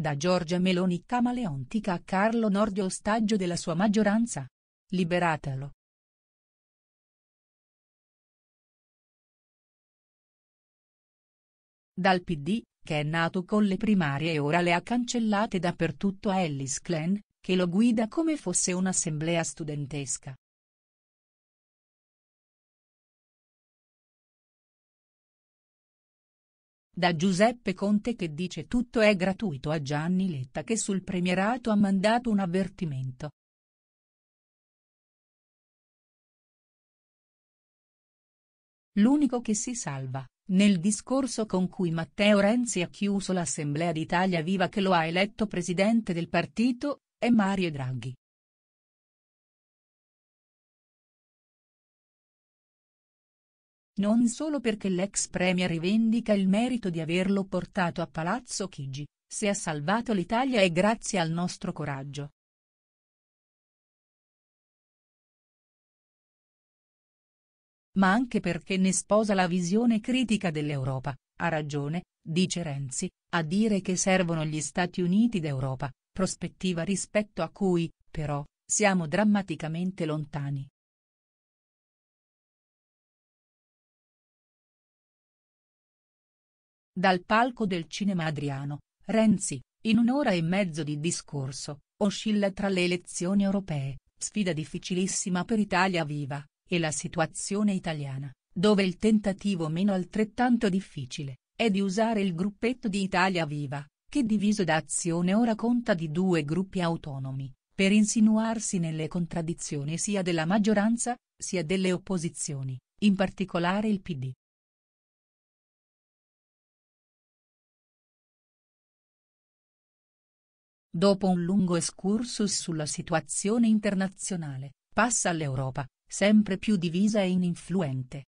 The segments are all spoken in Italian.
Da Giorgia Meloni camaleontica a Carlo Nordio ostaggio della sua maggioranza. Liberatelo. Dal PD, che è nato con le primarie e ora le ha cancellate dappertutto a Ellis Klein, che lo guida come fosse un'assemblea studentesca. Da Giuseppe Conte che dice tutto è gratuito a Gianni Letta che sul premierato ha mandato un avvertimento. L'unico che si salva, nel discorso con cui Matteo Renzi ha chiuso l'Assemblea d'Italia Viva che lo ha eletto presidente del partito, è Mario Draghi, Non solo perché l'ex premier rivendica il merito di averlo portato a Palazzo Chigi, se ha salvato l'Italia è grazie al nostro coraggio. ma anche perché ne sposa la visione critica dell'Europa, ha ragione, dice Renzi, a dire che servono gli Stati Uniti d'Europa, prospettiva rispetto a cui, però, siamo drammaticamente lontani. Dal palco del cinema Adriano, Renzi, in un'ora e mezzo di discorso, oscilla tra le elezioni europee, sfida difficilissima per Italia Viva, e la situazione italiana, dove il tentativo meno altrettanto difficile, è di usare il gruppetto di Italia Viva, che diviso da azione ora conta di due gruppi autonomi, per insinuarsi nelle contraddizioni sia della maggioranza, sia delle opposizioni, in particolare il PD, Dopo un lungo escursus sulla situazione internazionale, passa all'Europa, sempre più divisa e ininfluente.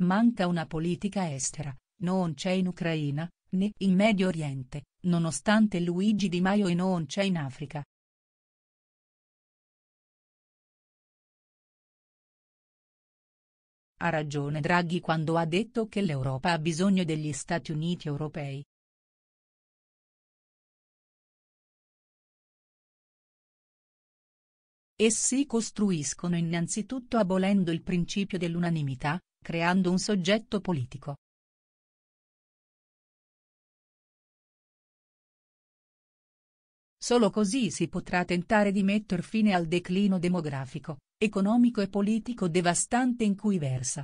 Manca una politica estera, non c'è in Ucraina, né in Medio Oriente, nonostante Luigi Di Maio e non c'è in Africa, Ha ragione Draghi quando ha detto che l'Europa ha bisogno degli Stati Uniti europei. Essi costruiscono innanzitutto abolendo il principio dell'unanimità, creando un soggetto politico, Solo così si potrà tentare di metter fine al declino demografico, economico e politico devastante in cui versa.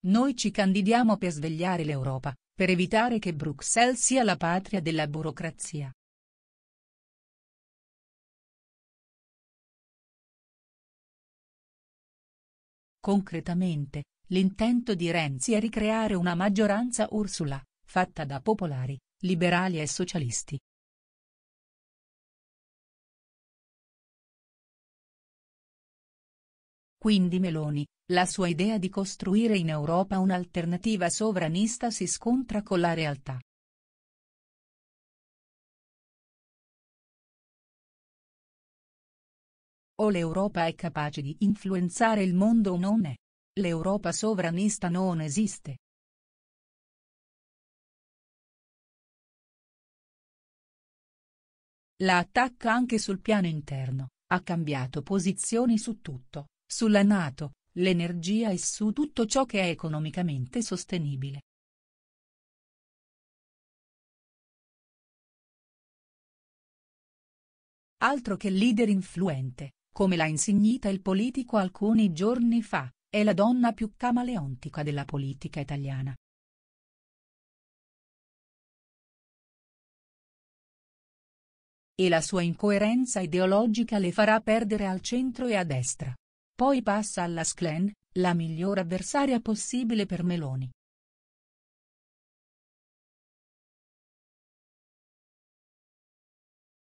Noi ci candidiamo per svegliare l'Europa, per evitare che Bruxelles sia la patria della burocrazia. Concretamente, L'intento di Renzi è ricreare una maggioranza Ursula, fatta da popolari, liberali e socialisti. Quindi Meloni, la sua idea di costruire in Europa un'alternativa sovranista si scontra con la realtà. O l'Europa è capace di influenzare il mondo o non è. L'Europa sovranista non esiste. La attacca anche sul piano interno, ha cambiato posizioni su tutto, sulla Nato, l'energia e su tutto ciò che è economicamente sostenibile. Altro che leader influente, come l'ha insignita il politico alcuni giorni fa, è la donna più camaleontica della politica italiana. E la sua incoerenza ideologica le farà perdere al centro e a destra. Poi passa alla Sclen, la miglior avversaria possibile per Meloni.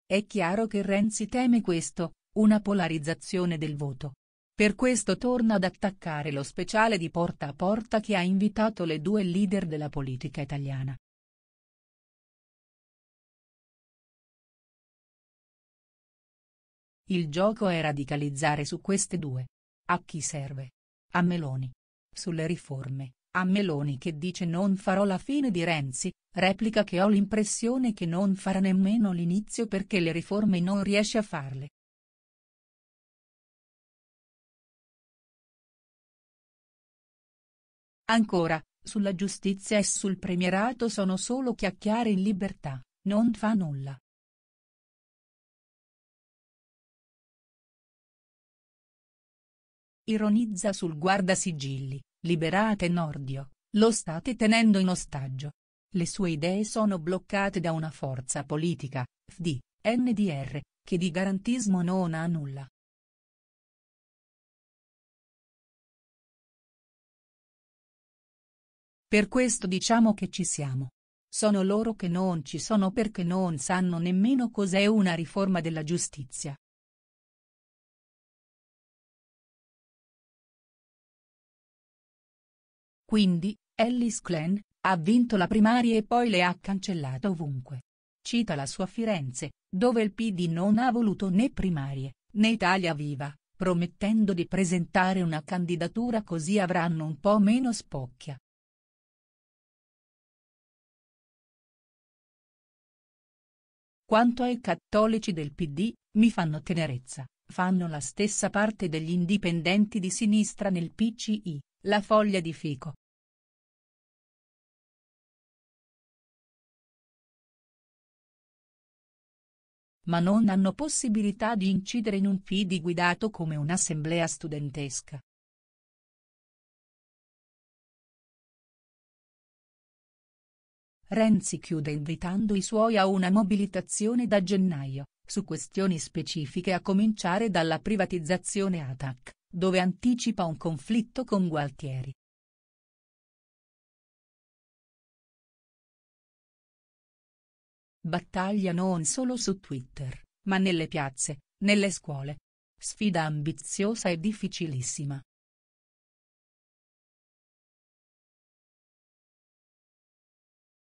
È chiaro che Renzi teme questo, una polarizzazione del voto. Per questo torna ad attaccare lo speciale di Porta a Porta che ha invitato le due leader della politica italiana. Il gioco è radicalizzare su queste due. A chi serve? A Meloni. Sulle riforme, a Meloni che dice non farò la fine di Renzi, replica che ho l'impressione che non farà nemmeno l'inizio perché le riforme non riesce a farle. Ancora, sulla giustizia e sul premierato sono solo chiacchiere in libertà, non fa nulla. Ironizza sul guardasigilli, liberate Nordio, lo state tenendo in ostaggio. Le sue idee sono bloccate da una forza politica, FD, NDR, che di garantismo non ha nulla. Per questo diciamo che ci siamo. Sono loro che non ci sono perché non sanno nemmeno cos'è una riforma della giustizia. Quindi, Ellis Klein, ha vinto la primaria e poi le ha cancellate ovunque. Cita la sua Firenze, dove il PD non ha voluto né primarie, né Italia Viva, promettendo di presentare una candidatura così avranno un po' meno spocchia. Quanto ai cattolici del PD, mi fanno tenerezza, fanno la stessa parte degli indipendenti di sinistra nel PCI, la foglia di fico. ma non hanno possibilità di incidere in un PD guidato come un'assemblea studentesca. Renzi chiude invitando i suoi a una mobilitazione da gennaio, su questioni specifiche a cominciare dalla privatizzazione ATAC, dove anticipa un conflitto con Gualtieri. Battaglia non solo su Twitter, ma nelle piazze, nelle scuole. Sfida ambiziosa e difficilissima,